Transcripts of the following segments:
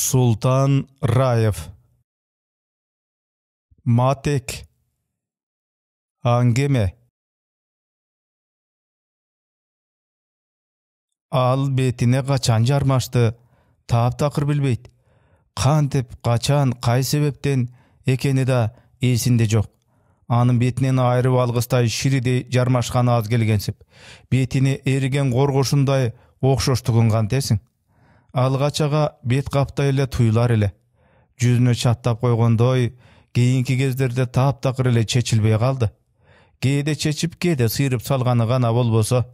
Султан Раев Матек Аңгеме Ал бетіне қачан жармашты, тап тақыр білбейді. Қантеп қачан қай себептен екені да есінде жоқ. Аның бетінен айырып алғыстай ширидей жармашқаны аз келгенсіп. Бетіне еріген қорғошындай оқшоштығын қантесің. алгач ага беткаптай эле туюлар эле жүзүнө чаттап койгондой кийинки кездерде таптакыр эле чечилбей калды кээде чечип кээде сыйрып салганы гана болбосо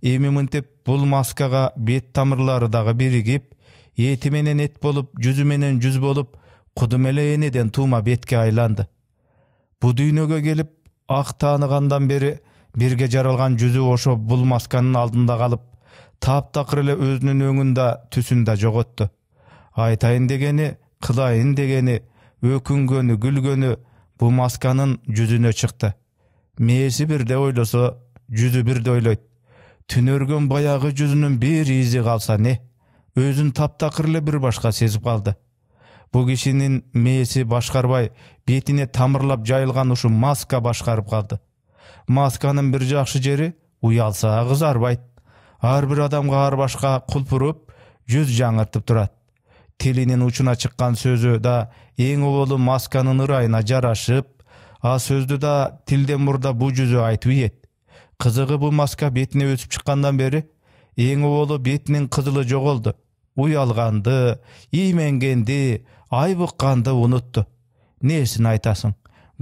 эми минтип бул маскага бет тамырлары дагы биригип эти менен эт болуп жүзү менен жүз болуп кудум эле энеден туума бетке айланды бу дүйнөгө келип ак тааныгандан бери бирге жаралган жүзү ошо бул масканын алдында калып таптакыр эле өзүнүн өңүн да түсүн да жоготту айтайын дегени кылайын дегени өкүнгөнү күлгөнү бу масканын жүзүнө чыкты мээси бирде ойлосо жүзү бирде ойлойт түнөргөн баягы жүзүнүн бир изи калса не өзүн таптакыр эле бир башка сезип калды бу кишинин мээси башкарбай бетине тамырлап жайылган ушу маска башкарып калды масканын бир жакшы жери уялса кызарбайт ар бир адамга ар башка кулпуруп жүз жаңыртып турат тилинин учуна чыккан сөзү да эң оболу масканын ырайына жарашып а сөздү да тилден мурда бу жүзү айтып ийет кызыгы бул маска бетине өсүп чыккандан бери эң оболу бетинин кызылы жоголду уялганды ийменгенди айбукканды унутту несин айтасың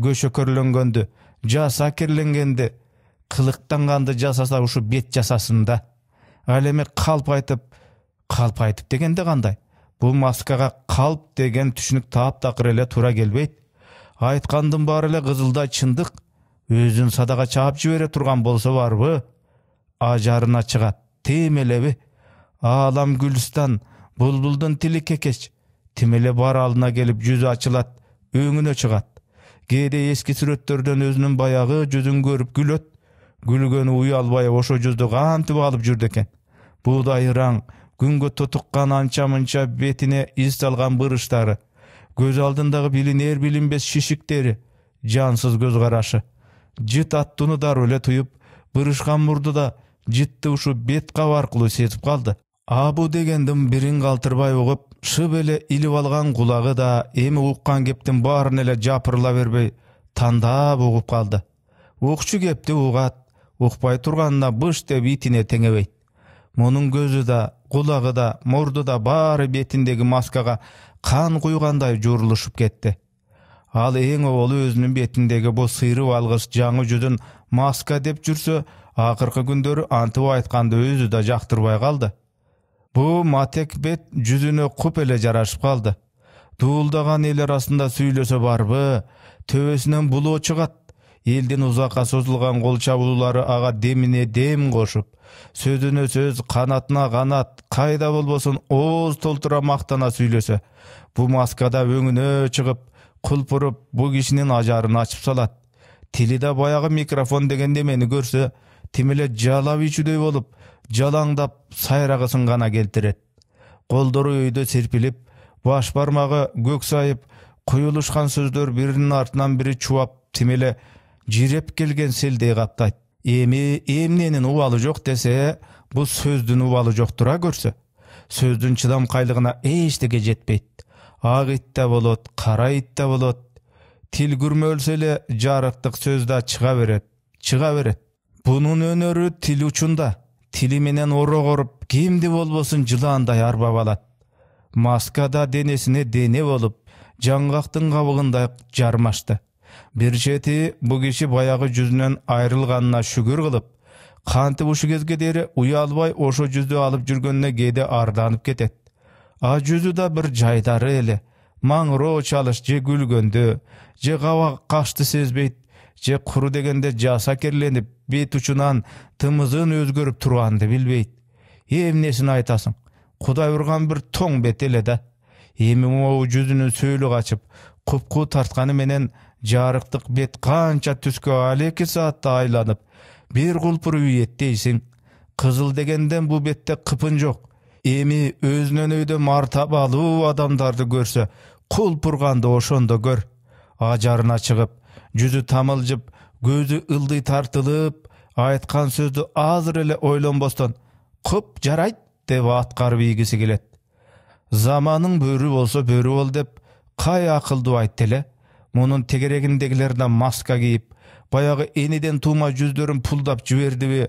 көшөкөрлөнгөндү жасакирленгенди кылыктанганды жасаса ушу бет жасасын да әлеме қалп айтып қалп айтып дегенде қандай бұл маскаға қалп деген түшінік тап тақыр еле тура келбейді айтқандың бар эле кызылдай чындык өзүн садаға чаап жібере тұрған болса барбы ажарына чыгат тим элеби аалам гүлстан бұлбұлдың тили кекеш тим эле бар алдына келіп жүзі ачылат өңүнө чыгат кээде эски сүрөттөрдөн өзінің баяғы жүзүн көрүп күлөт күлгөнү албай ошо жүздү кантип алып жүрдү экен буудай ыраң күнгө тотуккан анча мынча бетине из салган бырыштары көз алдындагы билинер билинбес шишиктери жансыз көз карашы жыт аттууну дароо эле туюп бырышкан мурду да жытты ушу бет кабы аркылуу сезип калды абу дегендин бирин калтырбай угуп шып эле илип алган кулагы да эми уккан кептин баарын эле жапырыла бербей тандап угуп калды укчу кепти угат укпай турганына быш деп итине теңебейт мунун көзү да кулагы да мурду да баары бетиндеги маскага кан куйгандай жуурулушуп кетти ал эң оболу өзүнүн бетиндеги бу сыйрып алгыч жаңы жүзүн маска деп жүрсө акыркы күндөрү антип айтканды өзү да жактырбай калды бу матекбет жүзүнө куп эле жарашып калды дуулдаган эл арасында сүйлөсө барбы төбөсүнөн булоо чыгат Елден узакка созулган кол чабуулары ага демине дем кошуп сөзүнө сөз канатына канат қайда болбосын ооз толтура мактана сүйлөсө бул маскада өңүнө чыгып кулпуруп бул кишинин ажарын ачып салат тили да баягы микрофон деген немени көрсө тим жалап ичүүдөй болуп жалаңдап сайрагысын гана келтирет колдору өйдө серпилип баш бармагы көк сайып куюлушкан сөздөр биринин артынан бири чубап тим жиреп келген селдей каптайт эми эмненин убалы жок десе бул сөздүн убалы жок тура көрсө сөздүн чыдамкайлыгына эчтеке жетпейт ак ит да болот кара ит да болот тил күрмөөлсө эле жарыктык сөз да чыга берет чыга берет бунун өнөрү тил учунда тили менен орогкоруп кимди болбосун жылаандай арбап алат маска да денесине дене болуп жаңгактын кабыгындай жармашты бир чети бу киши баягы жүзүнөн айрылганына шүгүр кылып кантип ушул кезге уялбай ошо жүздү алып жүргөнүнө кээде арданып кетет а жүзү да бир жайдары эле маңыроо чалыш же күлгөндө же қашты сезбейт же куру дегенде жасакерленип бет учунан тымызын өзгөрүп турганды билбейт э, эмнесин айтасың кудай урган бир тоң бет эле да эми могу жүзүнүн сөөлү качып купку тартканы менен жарықтық бет қанша түскі әлекі саатта айланып Бір құлпырып еттейсің қызыл дегенден бұл бетте қыпын жоқ эми өзүнөн өйдө алу адамдарды көрсө кулпурганды ошондо көр ажарына чыгып жүзү тамылжып көзү ылдый тартылып айткан сөздү азыр эле ойлонбостон кып жарайт деп аткарып ийгиси келет заманың бөрү болсо бөрү бол деп кай акылдуу айтты эле мұның тегерегіндегілер да маска киіп баяғы енеден тума жүздерін пұлдап жүверді бе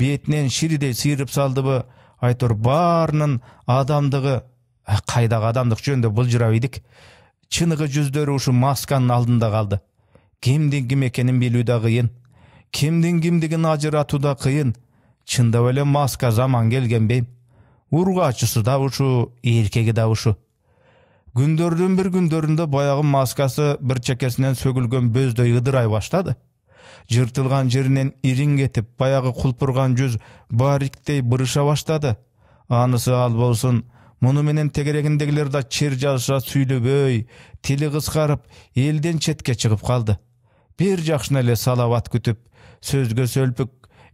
бетінен ширидей сиырып салды бе баарынын барының адамдығы қайдағы э, адамдық бұл бұлжырап едік чынығы жүздері ушу масканын алдында қалды кимдин ким экенин билүү да кыйын кимдин кимдигин ажыратуу да кыйын чындап эле маска заман келген бейм ургаачысы да ушу эркеги да ушу күндөрдүн бир күндөрүндө баягы маскасы бир чекесинен сөгүлгөн бөздөй ыдырай баштады жыртылган жеринен ириң кетип баягы кулпурган жүз бариктей бырыша баштады анысы ал болсун муну менен тегерегиндегилер да чир жазыша сүйлөбөй тили кыскарып элден четке чыгып калды бир жакшына эле салабат күтүп сөзгө сөлпүк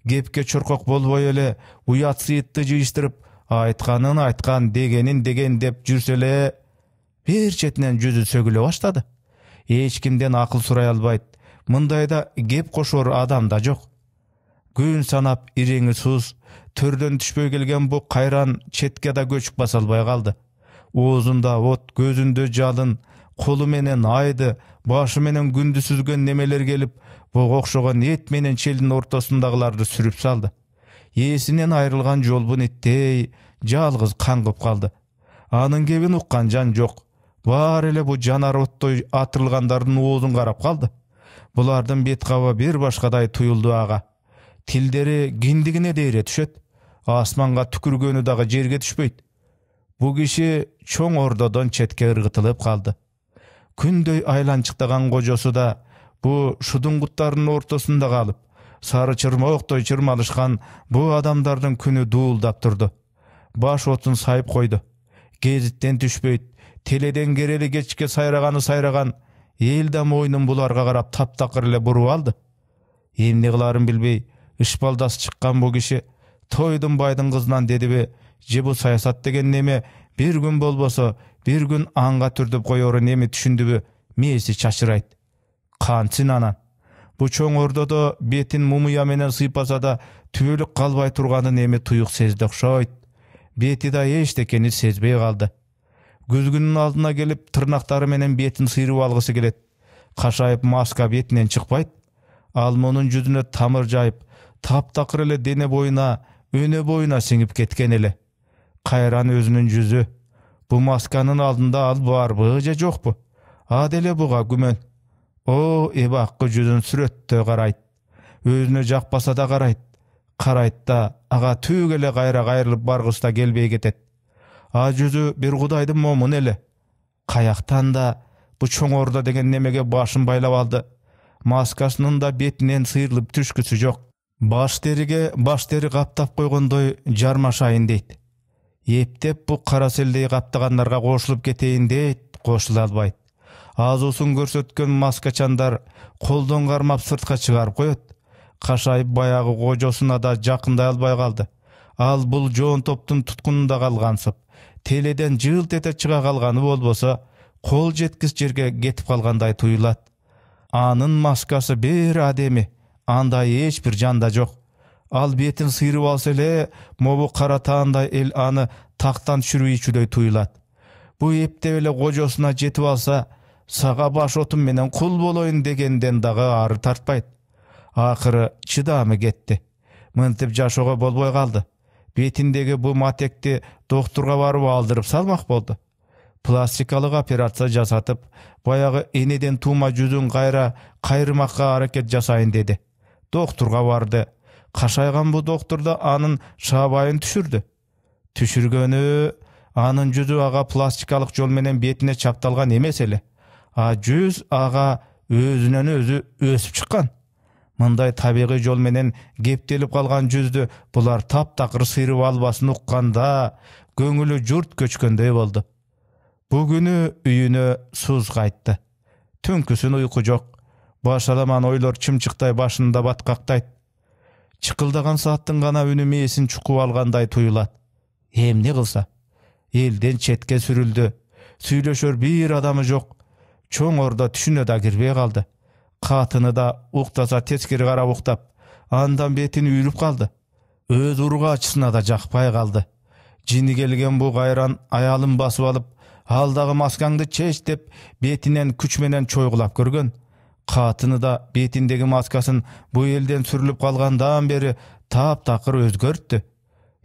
кепке чуркок болбой эле уят сыйытты жыйыштырып айтканын айткан дегенин деген деп жүрсө эле бир четинен жүзү сөгүлө баштады эч кимден акыл сурай албайт мындайда кеп қошор адам да жок күн санап иреңи суз төрдөн түшпөй келген бу кайран четке да көчүп баса албай калды оозунда от көзүндө жалын колу менен айды башы менен күндү немелер келіп, буга окшогон эт менен челдин ортасындағыларды сүрүп салды ээсинен айрылган жолбун иттей жалгыз каңгып калды анын кебин уккан жан жок бар эле бул оттой атырылгандардын оозун карап калды булардын бет кабы бир башкадай туюлду ага тилдери киндигине дейре түшөт асманга түкүргөнү дагы жерге түшпөйт Бу киши чоң ордодон четке ыргытылып калды күндөй айланчыктаган кожосу да бу шудуңгуттардын ортосунда калып сары чырмооктой чырмалышкан бу адамдардын күнү дуулдап турду баш отун сайып койду гезиттен түшпөйт теледен керелі кечке сайрағаны сайраған ел да мойнын бұларға қарап таптақыр эле буруп алды эмне кыларын билбей ыш балдасы чыккан бул киши тойдун байдын кызынан дедиби же бул саясат деген неме бир күн болбосо бир күн аңга түрдүп коерун неми түшүндүбү мээси чачырайт кантсин анан бул чоң ордодо бетин мумуя менен сыйпаса да түбөлүк калбай турганын неме туюк сезди окшойт бети да эчтекени сезбей калды күзгүнүн алдына келип тырнактары менен бетин сыйрып алгысы келет кашайып маска бетинен чыкпайт ал мунун жүзүнө тамыр жайып таптакыр эле дене боюна өнө боюна сиңип кеткен эле кайран өзүнүн жүзү бу масканын алдында ал барбы же жокпу а деле буга күмөн о эбаккы жүзүн сүрөттө карайт өзүнө жакпаса да карайт карайт да ага түгк эле кайра кайрылып баргысы да келбей кетет а жүзі бір құдайдың момын елі қаяқтан да бұл чоңорда деген немеге башын байлап алды маскасының да бетінен сыйрылып түшкісі жоқ баш териге баш тері қаптап қойғандай жармашайын дейді ептеп бұл қара селдей қаптағандарға қосылып кетейін дейді қосыла албайды азуусун көрсөткөн маскачандар колдон кармап сыртка чыгарып коет кашайып баягы кожосуна да жакындай албай калды ал бул жоон топтун туткунунда калгансып теледен жылт ете чыга калганы болбосо қол жеткис жерге кетип қалғандай туюлат анын маскасы бир адеми андай эч бир жоқ. ал бетін сыйрып алса эле мобу кара таандай эл аны тактан түшүрүүчүдөй туюлат бу эптеп эле кожосуна жетип алса сага баш отум менен кул болоюн дегенден дагы ары тартпайт акыры чыдамы кетти мынтип жашоого болбой калды бетіндегі бұл матекті докторға барып алдырып салмақ болды пластикалық операция жасатып баяғы енеден тума жүзін қайра қайырмаққа аракет жасайын деді Докторға барды қашайған бұл да анын шабайын түшірді түшіргені анын жүзі аға пластикалық жолменен бетіне чапталған емес еле а жүз аға өзінен өзі өсіп шыққан мындай табигый жол менен кептелип калган жүздү булар таптакыр сыйрып албасын укканда көңүлү журт көчкөндөй болду бүгүнү үйүнө суз кайтты түнкүсүн уйку жок башаламан ойлор чымчыктай башында баткактайт чыкылдаган сааттын гана үнү мээсин чукуп алгандай туюлат эмне кылса элден четке сүрүлдү сүйлөшөр бир адамы жок чоң ордо түшүнө да кирбей калды қатыны да уктаса тескери қарап уктап андан бетін үйіліп қалды. өз ұрғачысына да жақпай қалды. жини келген бұл қайран аялын басып алып алдағы маскаңды чеш деп бетінен күч чойғылап чойгулап Қатыны да бетіндегі маскасын елден елден сүрүлүп калгандан бери таптакыр өзгөрттү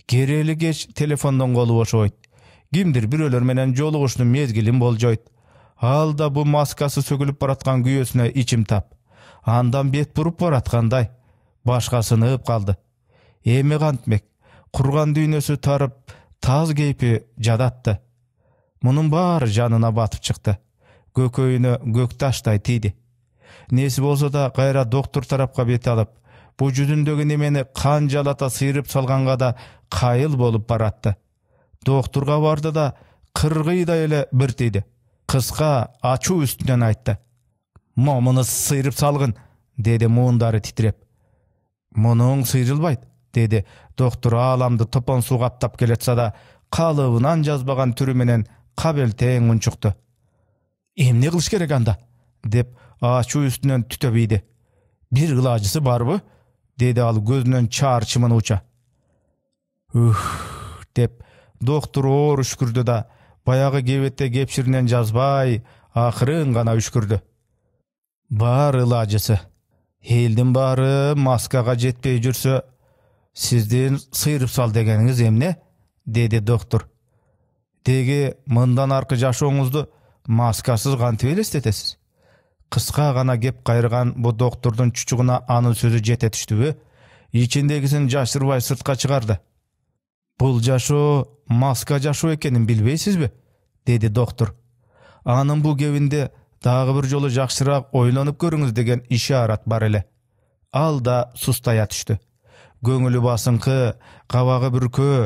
керели кеч телефондон қолы бошобойт кимдир бирөөлөр менен жолугушуунун мезгилин болжойт ал да бул маскасы сөгүлүп бараткан күйөөсүнө ичим тап андан бет буруп бараткандай сынып калды эми кантмек курган дүйнөсү тарып таз кейпи жадатты мунун баары жанына батып чыкты көкөйүнө көк таштай тийди неси болсо да кайра доктур тарапка бет алып бу жүзүндөгү немени канжалата сыйрып салганга да кайыл болуп баратты доктурга барды да кыргыйдай эле бир тийди қысқа ачу үстінен айтты момыны сыйрып салғын деді муындары титіреп мұның сыйрылбайды деді доктор Аламды топан су қаптап келатса да қалыбынан жазбаған түріменен қабел тең ұншықты эмне қылыш керек анда деп ашу үстінен түтөбейді Бір ылажысы барбы деді ал көзінен чарчымын уча ух деп доктор оор үшкірді да баягы кебете кепсиринен жазбай акырын гана үшкүрдү бар ылажысы элдин баары маскага жетпей жүрсө сиздин сыйрып сал дегениңиз эмне деди доктор деги мындан аркы жашооңузду маскасыз кантип элестетесиз кыска гана кеп кайрыган бу доктурдун чучугуна анын сөзү жете түштүбү ичиндегисин жашырбай сыртка чыгарды бул жашоо маска жашоо экенин билбейсизби деди доктур анын бул кебинде дагы бир жолу жакшыраак ойлонуп көрүңүз деген ишарат бар эле ал да сустая түштү көңүлү басыңкы кабагы бүркөө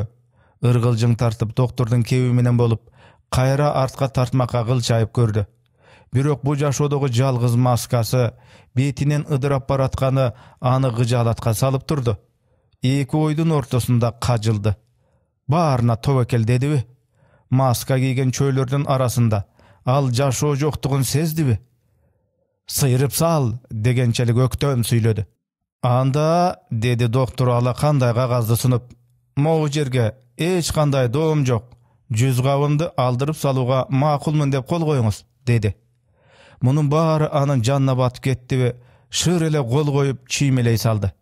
ыргылжың тартып доктурдун кеби менен болуп кайра артка тартмакка кылчайып көрдү бирок бул жашоодогу жалгыз маскасы бетинен ыдырап баратканы аны кыжаалатка салып турду эки ойдун ортосунда кажылды баарына тобокел дедиби маска кийген чөйлөрдүн арасында ал жашоо жоктугун сездиби сыйрып сал дегенчелик өктөм сүйлөдү анда деди доктор ала кандай кагазды сунуп могу жерге эч кандай доом жок жүз кабымды алдырып салууга макулмун деп кол коюңуз деди мунун баары анын жанына батып кеттиби шыр эле кол коюп чиймелей салды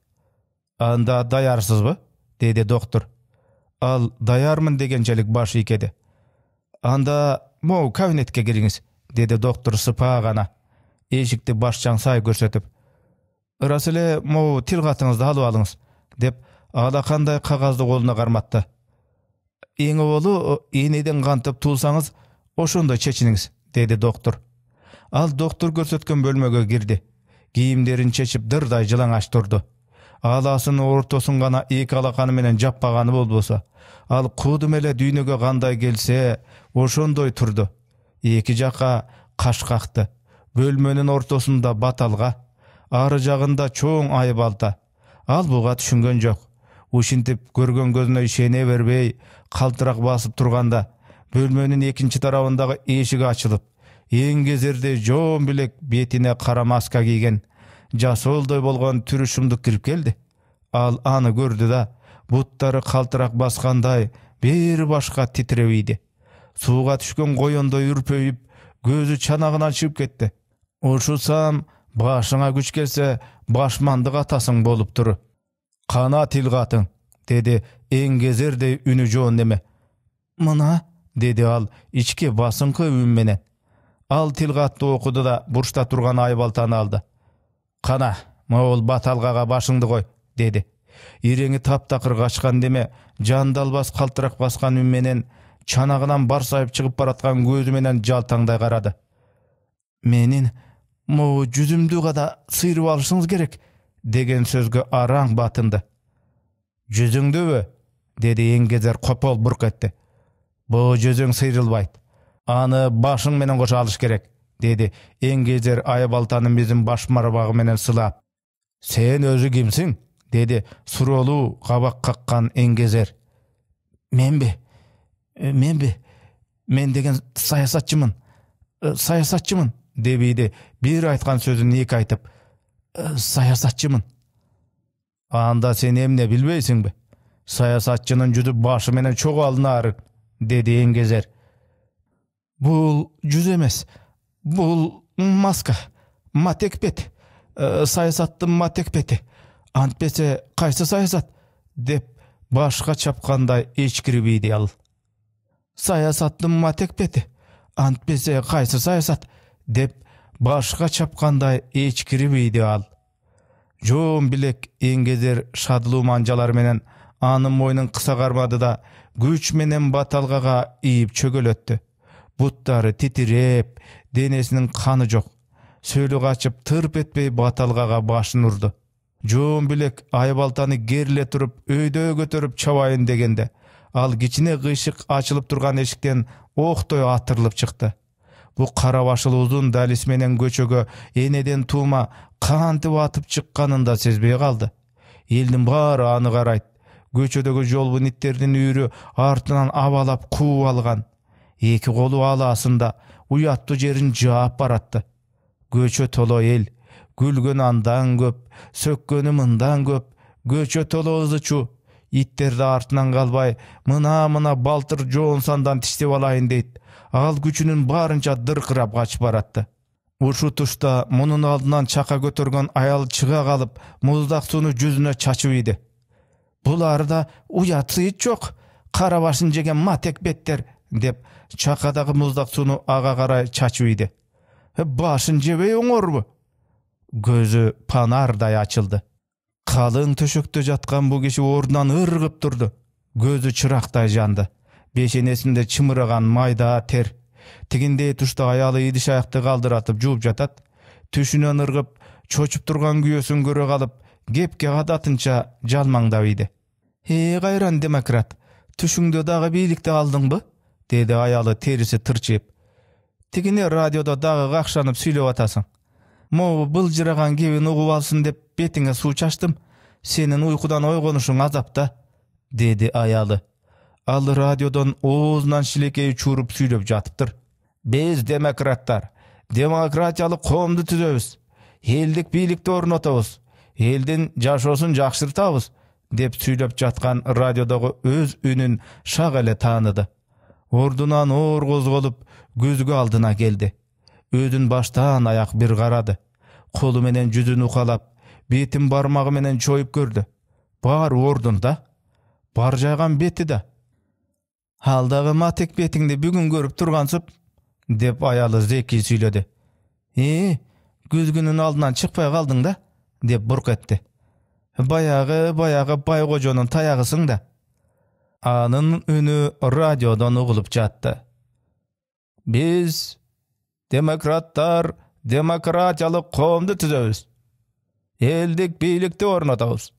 анда даярсызбы деди доктур ал даярмын деген жәлік баш ийкеди анда могу кабинетке кириңиз деди доктор сыпа гана эшикти баш жаңсай көрсөтүп ырас эле могу тил катыңызды алып алыңыз деп алакандай кагазды колуна карматты эң оболу ээнеден кантип туулсаңыз ошондой чечиниңиз деди доктор ал доктор көрсөткөн бөлмөгө кирди кийимдерин чечип дырдай жылаңач турду аласын ортосын ғана екі алақаны менен жаппағаны болбосо ал куудум эле дүйнөгө кандай келсе ошондой турду Екі жака қашқақты. бөлмөнүн ортосунда баталға, ары жағында чоң айбалта ал буга түшүнгөн жоқ. ушинтип көргөн көзүнө ишене бербей қалтырақ басып турганда бөлмөнүн экинчи тарабындагы эшиги ачылып эң кезердей жоон бетіне бетине кара маска кийген жасылдой болгон түр шумдук кирип келди ал аны көрдү да буттары калтырак баскандай бир башка титиребийди сууга түшкөн коендой үрпөйүп көзү чанагынан чыгып кетти ушусам башыңа күч келсе башмандык атасың болуптур кана тил катың деди эңгезердей үнү жоон неме мына деди ал ичке басыңкы үн менен ал тил катты окуду да бурчта турган айбалтаны алды қана мауыл баталғаға башыңды қой деді иреңі тап тақыр қашқан деме жандалбас қалтырақ басқан үнменен чанағынан барсайып шығып баратқан көзіменен жалтаңдай қарады менин могу жүзімді гана сыйрып алышыңыз керек деген сөзгі араң батынды жүзүңдүбү деді эңгезер қопол бұрқ етті бұл жүзің сыйрылбайды аны башың қоша алыш керек dedi эңгезер айбалтаны биздин баш бармагы менен сылап сен өзү кимсиң деди суроолуу кабак каккан эңгезер менби менби мен деген саясатчымын саясатчымын дебийди бир айткан сөзүн эки айтып саясатчымын анда сен эмне билбейсиңби саясатчынын жүзү башы менен чогуу алынаары деди эңгезер бул жүз эмес бұл маска матекпет ә, э, саясаттың матекпеті антпесе қайсы саясат деп башқа чапқандай ешкіріп ал. «Саясатты матекпеті антпесе қайсы саясат деп башқа чапқандай ечкіріп ал. жоон билек эңгедер шадылуу манжалар менен анын мойнун кыса кармады да күч менен баталгага ийип чөгөлөттү буттары титиреп денесинин каны жок сөлү качып тырп этпей баталгага башын урду жоон билек айбалтаны кериле туруп өйдө көтөрүп чабайын дегенде ал кичине кыйшык ачылып турган эшиктен охтой атырылып чыкты бу карабашылыу узун далис менен көчөгө энеден туума кантип атып чыкканын да сезбей калды элдин баары аны карайт көчөдөгү жолбун иттердин үйүрү артынан абалап кууп алган эки колу аласында уяттуу жерін жаап баратты көчө толо эл күлгөн андан көп сөккөнү мындан көп көчө чу. Иттерді артынан қалбай, мына мына балтыр жоонсандан тиштеп алайын дейт ал күчүнүн дыр дыркырап качып баратты ушу тушта мунун алдынан чака көтөргөн аял чыга калып муздак сууну жүзүнө чачып ийди арыда уятсыйыт жок кара башын жеген матек беттер деп чақадағы муздак сууну ага карай чачып ийди «Э, башын жебей оңорбу көзү панардай ачылды қалың төшөктө жатқан бұл киши орнынан ыргып тұрды көзі чырақтай жанды бешенесінде чымыраған майда тер тигиндей тушта аялы идиш аякты калдыратып жууп жатат түшүнөн ыргып чочуп тұрған күйөөсүн көрө қалып, кепке адатынча жалмаңдап ийди э кайран демократ түшүңдө дагы бийликти алдыңбы деді аялы терісі тырчып тигине радиодо дагы какшанып сүйлөп атасың бұл былжыраган кебин угуп алсын деп бетиңе суу чачтым сенин уйкудан ойгонушуң азапта деді деди аялы ал радиодон оозунан шилекей чууруп сүйлөп жатыптыр биз демократтар демократиялык коомду түзөбүз элдик бийликти орнотобуз элдин жашоосун жакшыртабыз деп сүйлөп жаткан радиодогу өз үнүн шак эле тааныды ордунан оор козголуп көзгө алдына келди өзүн баштан аяк бир карады колу менен жүзүн укалап бетин бармагы менен чоюп көрдү баары ордунда жайган бети да алдагы матек бетиңди бүгүн көрүп тургансып деп аялы зеки сүйлөдү э күзгүнүн алдынан чыкпай калдың да деп бурк этти баягы баягы байкожонун таягысың да анын үні радиодан угулуп жатты біз демократтар демократиялық коомду түзөбүз элдик бийликти орнотобуз